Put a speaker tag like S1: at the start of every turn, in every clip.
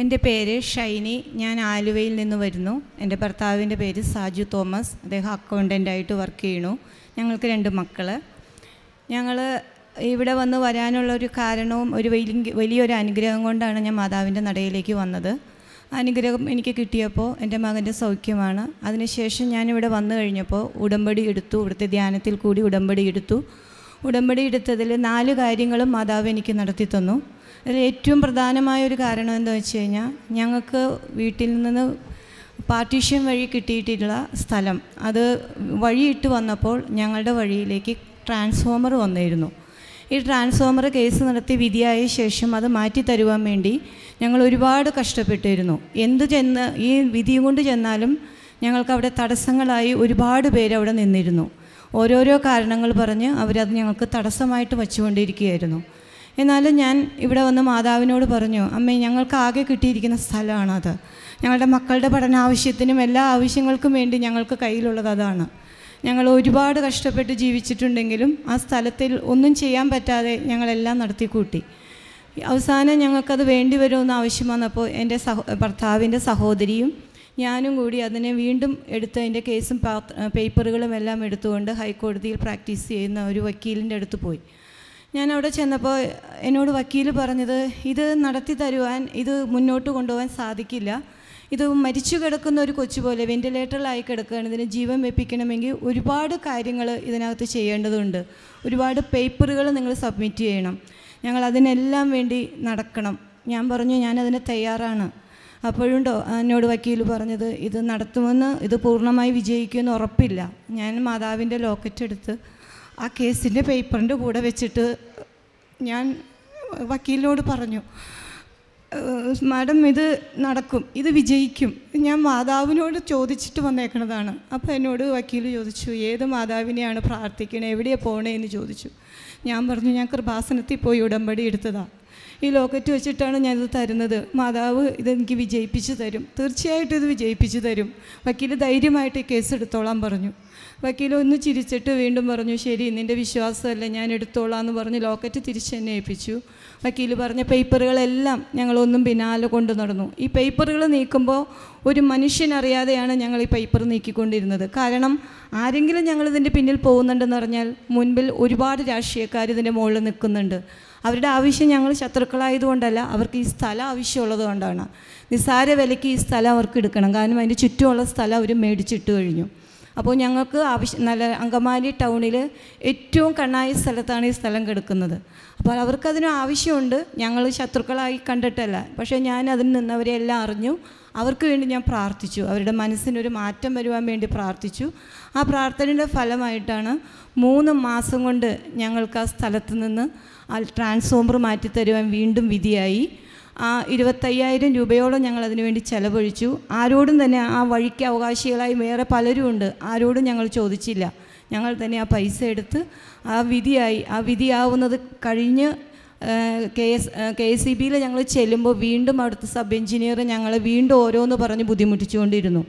S1: എൻ്റെ പേര് ഷൈനി ഞാൻ ആലുവയിൽ നിന്ന് വരുന്നു എൻ്റെ ഭർത്താവിൻ്റെ പേര് സാജു തോമസ് അദ്ദേഹം അക്കൗണ്ടൻ്റായിട്ട് വർക്ക് ചെയ്യണു ഞങ്ങൾക്ക് രണ്ട് മക്കൾ ഞങ്ങൾ ഇവിടെ വന്ന് വരാനുള്ള ഒരു കാരണവും ഒരു വലിയ വലിയൊരു അനുഗ്രഹം കൊണ്ടാണ് ഞാൻ മാതാവിൻ്റെ നടയിലേക്ക് വന്നത് അനുഗ്രഹം എനിക്ക് കിട്ടിയപ്പോൾ എൻ്റെ മകൻ്റെ സൗഖ്യമാണ് അതിനുശേഷം ഞാനിവിടെ വന്നു കഴിഞ്ഞപ്പോൾ ഉടമ്പടി എടുത്തു ഇവിടുത്തെ ധ്യാനത്തിൽ കൂടി ഉടമ്പടി എടുത്തു ഉടമ്പടി എടുത്തതിൽ നാല് കാര്യങ്ങളും മാതാവ് എനിക്ക് നടത്തി തന്നു അതിൽ ഏറ്റവും പ്രധാനമായ ഒരു കാരണം എന്താ വെച്ച് കഴിഞ്ഞാൽ ഞങ്ങൾക്ക് വീട്ടിൽ നിന്ന് പാർട്ടീഷൻ വഴി കിട്ടിയിട്ടുള്ള സ്ഥലം അത് വഴിയിട്ട് വന്നപ്പോൾ ഞങ്ങളുടെ വഴിയിലേക്ക് ട്രാൻസ്ഫോമർ വന്നിരുന്നു ഈ ട്രാൻസ്ഫോമർ കേസ് നടത്തി വിധിയായ ശേഷം അത് മാറ്റി തരുവാൻ വേണ്ടി ഞങ്ങൾ ഒരുപാട് കഷ്ടപ്പെട്ടിരുന്നു എന്ത് ചെന്ന് ഈ വിധി കൊണ്ട് ചെന്നാലും ഞങ്ങൾക്ക് അവിടെ തടസ്സങ്ങളായി ഒരുപാട് പേര് അവിടെ നിന്നിരുന്നു ഓരോരോ കാരണങ്ങൾ പറഞ്ഞ് അവരത് ഞങ്ങൾക്ക് തടസ്സമായിട്ട് വച്ചുകൊണ്ടിരിക്കുകയായിരുന്നു എന്നാലും ഞാൻ ഇവിടെ വന്ന് മാതാവിനോട് പറഞ്ഞു അമ്മേ ഞങ്ങൾക്ക് ആകെ കിട്ടിയിരിക്കുന്ന സ്ഥലമാണത് ഞങ്ങളുടെ മക്കളുടെ പഠനാവശ്യത്തിനും എല്ലാ ആവശ്യങ്ങൾക്കും വേണ്ടി ഞങ്ങൾക്ക് കയ്യിലുള്ളത് അതാണ് ഞങ്ങൾ ഒരുപാട് കഷ്ടപ്പെട്ട് ജീവിച്ചിട്ടുണ്ടെങ്കിലും ആ സ്ഥലത്തിൽ ഒന്നും ചെയ്യാൻ പറ്റാതെ ഞങ്ങളെല്ലാം നടത്തിക്കൂട്ടി അവസാനം ഞങ്ങൾക്കത് വേണ്ടി വരുമെന്ന് ആവശ്യം വന്നപ്പോൾ എൻ്റെ സഹോ ഭർത്താവിൻ്റെ സഹോദരിയും ഞാനും കൂടി അതിനെ വീണ്ടും എടുത്ത് അതിൻ്റെ കേസും പേപ്പറുകളും എല്ലാം എടുത്തുകൊണ്ട് ഹൈക്കോടതിയിൽ പ്രാക്ടീസ് ചെയ്യുന്ന ഒരു വക്കീലിൻ്റെ അടുത്ത് പോയി ഞാൻ അവിടെ ചെന്നപ്പോൾ എന്നോട് വക്കീൽ പറഞ്ഞത് ഇത് നടത്തി തരുവാൻ ഇത് മുന്നോട്ട് കൊണ്ടുപോകാൻ സാധിക്കില്ല ഇത് മരിച്ചു കിടക്കുന്ന ഒരു കൊച്ചു പോലെ വെൻറ്റിലേറ്ററിലായി കിടക്കുകയാണ് ഇതിന് ജീവൻ വെപ്പിക്കണമെങ്കിൽ ഒരുപാട് കാര്യങ്ങൾ ഇതിനകത്ത് ചെയ്യേണ്ടതുണ്ട് ഒരുപാട് പേപ്പറുകൾ നിങ്ങൾ സബ്മിറ്റ് ചെയ്യണം ഞങ്ങൾ അതിനെല്ലാം വേണ്ടി നടക്കണം ഞാൻ പറഞ്ഞു ഞാനതിന് തയ്യാറാണ് അപ്പോഴുണ്ടോ എന്നോട് വക്കീൽ പറഞ്ഞത് ഇത് നടത്തുമെന്ന് ഇത് പൂർണ്ണമായി വിജയിക്കുമെന്ന് ഉറപ്പില്ല ഞാൻ മാതാവിൻ്റെ ലോക്കറ്റ് എടുത്ത് ആ കേസിൻ്റെ പേപ്പറിൻ്റെ കൂടെ വെച്ചിട്ട് ഞാൻ വക്കീലിനോട് പറഞ്ഞു മാഡം ഇത് നടക്കും ഇത് വിജയിക്കും ഞാൻ മാതാവിനോട് ചോദിച്ചിട്ട് വന്നേക്കണതാണ് അപ്പോൾ എന്നോട് വക്കീൽ ചോദിച്ചു ഏത് മാതാവിനെയാണ് പ്രാർത്ഥിക്കണേ എവിടെയാണ് പോകണേ എന്ന് ചോദിച്ചു ഞാൻ പറഞ്ഞു ഞാൻ കൃപാസനത്തിൽ പോയി ഉടമ്പടി എടുത്തതാണ് ഈ ലോക്കറ്റ് വെച്ചിട്ടാണ് ഞാനിത് തരുന്നത് മാതാവ് ഇതെനിക്ക് വിജയിപ്പിച്ചു തരും തീർച്ചയായിട്ടും ഇത് വിജയിപ്പിച്ചു തരും വക്കീൽ ധൈര്യമായിട്ട് കേസ് എടുത്തോളാൻ പറഞ്ഞു വക്കീൽ ഒന്ന് ചിരിച്ചിട്ട് വീണ്ടും പറഞ്ഞു ശരി നിൻ്റെ വിശ്വാസമല്ല ഞാൻ എടുത്തോളാം എന്ന് പറഞ്ഞ് ലോക്കറ്റ് തിരിച്ച് തന്നെ ഏൽപ്പിച്ചു വക്കീൽ പറഞ്ഞ പേപ്പറുകളെല്ലാം ഞങ്ങളൊന്നും പിന്നാലെ കൊണ്ടു നടന്നു ഈ പേപ്പറുകൾ നീക്കുമ്പോൾ ഒരു മനുഷ്യനറിയാതെയാണ് ഞങ്ങൾ ഈ പേപ്പർ നീക്കിക്കൊണ്ടിരുന്നത് കാരണം ആരെങ്കിലും ഞങ്ങളിതിൻ്റെ പിന്നിൽ പോകുന്നുണ്ടെന്ന് പറഞ്ഞാൽ മുൻപിൽ ഒരുപാട് രാഷ്ട്രീയക്കാർ ഇതിൻ്റെ മുകളിൽ നിൽക്കുന്നുണ്ട് അവരുടെ ആവശ്യം ഞങ്ങൾ ശത്രുക്കളായതുകൊണ്ടല്ല അവർക്ക് ഈ സ്ഥലം ആവശ്യമുള്ളത് കൊണ്ടാണ് നിസ്സാര വിലയ്ക്ക് ഈ സ്ഥലം അവർക്ക് എടുക്കണം കാരണം അതിൻ്റെ ചുറ്റുമുള്ള സ്ഥലം അവർ മേടിച്ചിട്ട് കഴിഞ്ഞു അപ്പോൾ ഞങ്ങൾക്ക് ആവശ്യം നല്ല അങ്കമാലി ടൗണിൽ ഏറ്റവും കണ്ണായ സ്ഥലത്താണ് ഈ സ്ഥലം കിടക്കുന്നത് അപ്പോൾ അവർക്കതിന് ആവശ്യമുണ്ട് ഞങ്ങൾ ശത്രുക്കളായി കണ്ടിട്ടല്ല പക്ഷേ ഞാൻ അതിൽ നിന്നവരെ എല്ലാം അറിഞ്ഞു അവർക്ക് വേണ്ടി ഞാൻ പ്രാർത്ഥിച്ചു അവരുടെ മനസ്സിനൊരു മാറ്റം വരുവാൻ വേണ്ടി പ്രാർത്ഥിച്ചു ആ പ്രാർത്ഥനയുടെ ഫലമായിട്ടാണ് മൂന്ന് മാസം കൊണ്ട് ഞങ്ങൾക്ക് ആ സ്ഥലത്ത് നിന്ന് ആ ട്രാൻസ്ഫോമർ മാറ്റിത്തരുവാൻ വീണ്ടും വിധിയായി ആ ഇരുപത്തയ്യായിരം രൂപയോളം ഞങ്ങൾ അതിനുവേണ്ടി ചെലവഴിച്ചു ആരോടും തന്നെ ആ വഴിക്ക് അവകാശികളായി വേറെ പലരും ഉണ്ട് ആരോടും ഞങ്ങൾ ചോദിച്ചില്ല ഞങ്ങൾ തന്നെ ആ പൈസ എടുത്ത് ആ വിധിയായി ആ വിധിയാവുന്നത് കഴിഞ്ഞ് K S K S C ബിയിൽ ഞങ്ങൾ ചെല്ലുമ്പോൾ വീണ്ടും അടുത്ത സബ് എഞ്ചിനീയർ ഞങ്ങളെ വീണ്ടും ഓരോന്ന് പറഞ്ഞ് ബുദ്ധിമുട്ടിച്ചുകൊണ്ടിരുന്നു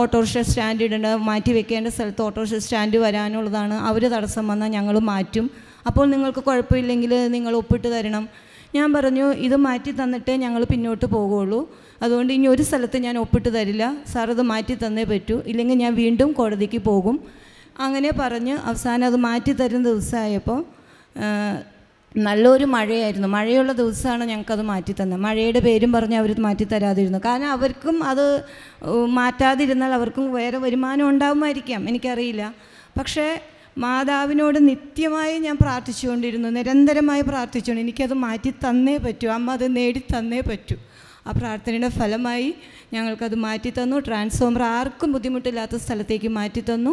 S1: ഓട്ടോറിക്ഷ സ്റ്റാൻഡ് ഇടേണ്ട മാറ്റി വെക്കേണ്ട സ്ഥലത്ത് ഓട്ടോറിക്ഷ സ്റ്റാൻഡ് വരാനുള്ളതാണ് അവർ തടസ്സം വന്നാൽ ഞങ്ങൾ മാറ്റും അപ്പോൾ നിങ്ങൾക്ക് കുഴപ്പമില്ലെങ്കിൽ നിങ്ങൾ ഒപ്പിട്ട് തരണം ഞാൻ പറഞ്ഞു ഇത് മാറ്റി തന്നിട്ടേ ഞങ്ങൾ പിന്നോട്ട് പോകുള്ളൂ അതുകൊണ്ട് ഇനി ഒരു സ്ഥലത്ത് ഞാൻ ഒപ്പിട്ട് തരില്ല സാർ ഇത് മാറ്റി തന്നേ പറ്റൂ ഇല്ലെങ്കിൽ ഞാൻ വീണ്ടും കോടതിക്ക് പോകും അങ്ങനെ പറഞ്ഞ് അവസാനം അത് മാറ്റി തരുന്ന ദിവസമായപ്പോൾ നല്ലൊരു മഴയായിരുന്നു മഴയുള്ള ദിവസമാണ് ഞങ്ങൾക്കത് തന്നത് മഴയുടെ പേരും പറഞ്ഞ് അവർ മാറ്റി തരാതിരുന്നു കാരണം അവർക്കും അത് മാറ്റാതിരുന്നാൽ അവർക്കും വേറെ വരുമാനം ഉണ്ടാകുമായിരിക്കാം എനിക്കറിയില്ല പക്ഷേ മാതാവിനോട് നിത്യമായി ഞാൻ പ്രാർത്ഥിച്ചുകൊണ്ടിരുന്നു നിരന്തരമായി പ്രാർത്ഥിച്ചുകൊണ്ട് എനിക്കത് മാറ്റി തന്നേ പറ്റൂ അമ്മ അത് നേടി തന്നേ പറ്റൂ ആ പ്രാർത്ഥനയുടെ ഫലമായി ഞങ്ങൾക്കത് മാറ്റി തന്നു ട്രാൻസ്ഫോമർ ആർക്കും ബുദ്ധിമുട്ടില്ലാത്ത സ്ഥലത്തേക്ക് മാറ്റി തന്നു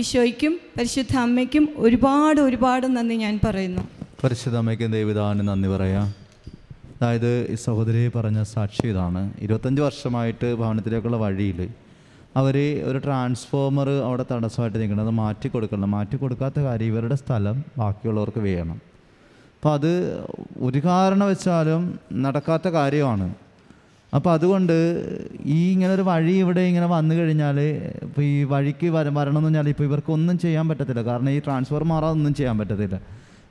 S1: ഈശോയ്ക്കും പരിശുദ്ധ അമ്മയ്ക്കും ഒരുപാട് ഒരുപാട് നന്ദി ഞാൻ പറയുന്നു
S2: പരിശുദ്ധ അമ്മയ്ക്കും ദൈവതാവിന് നന്ദി പറയാം അതായത് ഈ സഹോദരി പറഞ്ഞ സാക്ഷി ഇതാണ് ഇരുപത്തഞ്ച് വർഷമായിട്ട് ഭവനത്തിലേക്കുള്ള വഴിയിൽ അവർ ഒരു ട്രാൻസ്ഫോമർ അവിടെ തടസ്സമായിട്ട് നിൽക്കണം അത് മാറ്റി കൊടുക്കണം മാറ്റി കൊടുക്കാത്ത കാര്യം ഇവരുടെ സ്ഥലം ബാക്കിയുള്ളവർക്ക് വേണം അപ്പോൾ അത് ഒരു കാരണം വെച്ചാലും നടക്കാത്ത കാര്യമാണ് അപ്പോൾ അതുകൊണ്ട് ഈ ഇങ്ങനെ ഒരു വഴി ഇവിടെ ഇങ്ങനെ വന്നു കഴിഞ്ഞാൽ ഇപ്പോൾ ഈ വഴിക്ക് വര വരണമെന്ന് പറഞ്ഞാൽ ഇപ്പോൾ ഇവർക്കൊന്നും ചെയ്യാൻ പറ്റത്തില്ല കാരണം ഈ ട്രാൻസ്ഫർ മാറാതൊന്നും ചെയ്യാൻ പറ്റത്തില്ല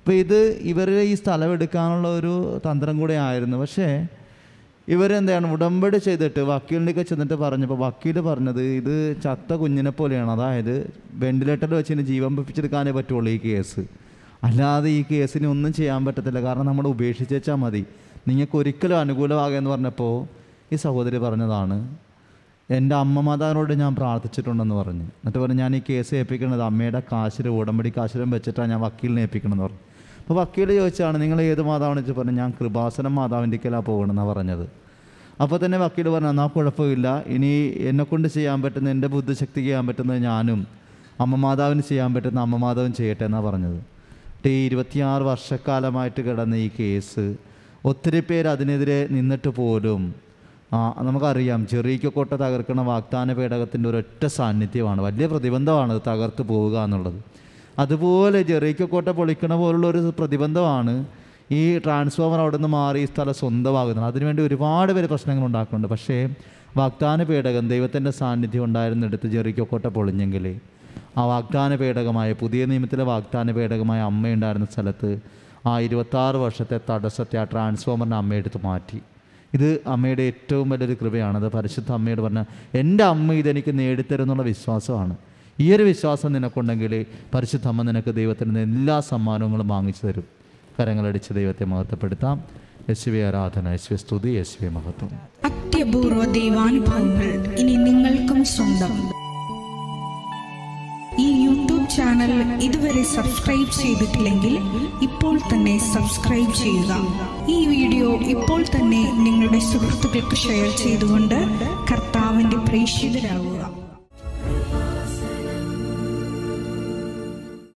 S2: അപ്പോൾ ഇത് ഇവരുടെ ഈ സ്ഥലം എടുക്കാനുള്ള ഒരു തന്ത്രം കൂടെ ആയിരുന്നു പക്ഷേ ഇവരെന്താണ് ഉടമ്പടി ചെയ്തിട്ട് വക്കീലിൻ്റെയൊക്കെ ചെന്നിട്ട് പറഞ്ഞപ്പോൾ വക്കീൽ പറഞ്ഞത് ഇത് ചത്ത കുഞ്ഞിനെ പോലെയാണ് അതായത് വെന്റിലേറ്ററിൽ വെച്ച് ഇനി ജീവൻ പിപ്പിച്ചെടുക്കാനേ പറ്റുള്ളൂ ഈ കേസ് അല്ലാതെ ഈ കേസിന് ഒന്നും ചെയ്യാൻ പറ്റത്തില്ല കാരണം നമ്മൾ ഉപേക്ഷിച്ചാൽ മതി നിങ്ങൾക്ക് ഒരിക്കലും അനുകൂലമാകുമെന്ന് പറഞ്ഞപ്പോൾ ഈ സഹോദരി പറഞ്ഞതാണ് എൻ്റെ അമ്മ മാതാവിനോട് ഞാൻ പ്രാർത്ഥിച്ചിട്ടുണ്ടെന്ന് പറഞ്ഞു എന്നിട്ട് പറഞ്ഞ് ഞാൻ ഈ കേസ് ഏൽപ്പിക്കണത് അമ്മയുടെ കാശിലും ഉടമ്പടി കാശിലും വെച്ചിട്ടാണ് ഞാൻ വക്കീലിനെ ഏൽപ്പിക്കണമെന്ന് പറഞ്ഞു അപ്പോൾ വക്കീൽ ചോദിച്ചാണ് നിങ്ങൾ ഏത് മാതാവാണെന്ന് വെച്ച് പറഞ്ഞു ഞാൻ കൃപാസനം മാതാവിൻ്റെ കയ്യിലാണ് പോകണമെന്നാണ് പറഞ്ഞത് അപ്പോൾ തന്നെ വക്കീൽ പറഞ്ഞു എന്നാൽ കുഴപ്പമില്ല ഇനി എന്നെക്കൊണ്ട് ചെയ്യാൻ പറ്റുന്ന എൻ്റെ ബുദ്ധിശക്തി ചെയ്യാൻ പറ്റുന്നത് ഞാനും അമ്മ മാതാവിന് ചെയ്യാൻ പറ്റുന്ന അമ്മ മാതാവും ചെയ്യട്ടെ എന്നാണ് പറഞ്ഞത് ഈ ഇരുപത്തിയാറ് വർഷക്കാലമായിട്ട് കിടന്ന ഈ കേസ് ഒത്തിരി പേർ അതിനെതിരെ നിന്നിട്ട് പോലും നമുക്കറിയാം കൊട്ട തകർക്കണ വാഗ്ദാന പേടകത്തിൻ്റെ ഒരൊറ്റ സാന്നിധ്യമാണ് വലിയ പ്രതിബന്ധമാണ് തകർത്ത് പോവുക എന്നുള്ളത് അതുപോലെ കോട്ട പൊളിക്കണ പോലുള്ള ഒരു പ്രതിബന്ധമാണ് ഈ ട്രാൻസ്ഫോമർ അവിടെ നിന്ന് മാറി ഈ സ്ഥലം സ്വന്തമാകുന്നത് അതിനുവേണ്ടി ഒരുപാട് പേര് പ്രശ്നങ്ങൾ ഉണ്ടാക്കുന്നുണ്ട് പക്ഷേ വാഗ്ദാന പേടകം ദൈവത്തിൻ്റെ സാന്നിധ്യം ഉണ്ടായിരുന്നിടത്ത് കോട്ട പൊളിഞ്ഞെങ്കിൽ ആ വാഗ്ദാന പേടകമായ പുതിയ നിയമത്തിലെ വാഗ്ദാന പേടകമായ അമ്മയുണ്ടായിരുന്ന സ്ഥലത്ത് ആ ഇരുപത്താറ് വർഷത്തെ തടസ്സത്തെ ആ ട്രാൻസ്ഫോമറിനെ അമ്മയെടുത്ത് മാറ്റി ഇത് അമ്മയുടെ ഏറ്റവും വലിയൊരു കൃപയാണ് അത് പരിശുദ്ധ അമ്മയോട് പറഞ്ഞ എൻ്റെ അമ്മ ഇതെനിക്ക് നേടിത്തരുന്നുള്ള വിശ്വാസമാണ് ഈ ഒരു വിശ്വാസം നിനക്കുണ്ടെങ്കിൽ പരിശുദ്ധമ്മ നിനക്ക് ദൈവത്തിൽ എല്ലാ സമ്മാനങ്ങളും വാങ്ങിച്ചു തരും കരങ്ങളടിച്ച് ദൈവത്തെ മഹത്വപ്പെടുത്താം യേശുവി ആരാധന യേശുവി സ്തുതി യേശുവി മഹത്വം
S1: അത്യപൂർവ ദൈവാനുഭവങ്ങൾ ഇനി നിങ്ങൾക്കും സ്വന്തം ഈ യൂട്യൂബ് ചാനൽ ഇതുവരെ സബ്സ്ക്രൈബ് ചെയ്തിട്ടില്ലെങ്കിൽ ഇപ്പോൾ തന്നെ സബ്സ്ക്രൈബ് ചെയ്യുക ഈ വീഡിയോ ഇപ്പോൾ തന്നെ നിങ്ങളുടെ സുഹൃത്തുക്കൾക്ക് ഷെയർ ചെയ്തുകൊണ്ട് കർത്താവിൻ്റെ പ്രേക്ഷിതരാകുക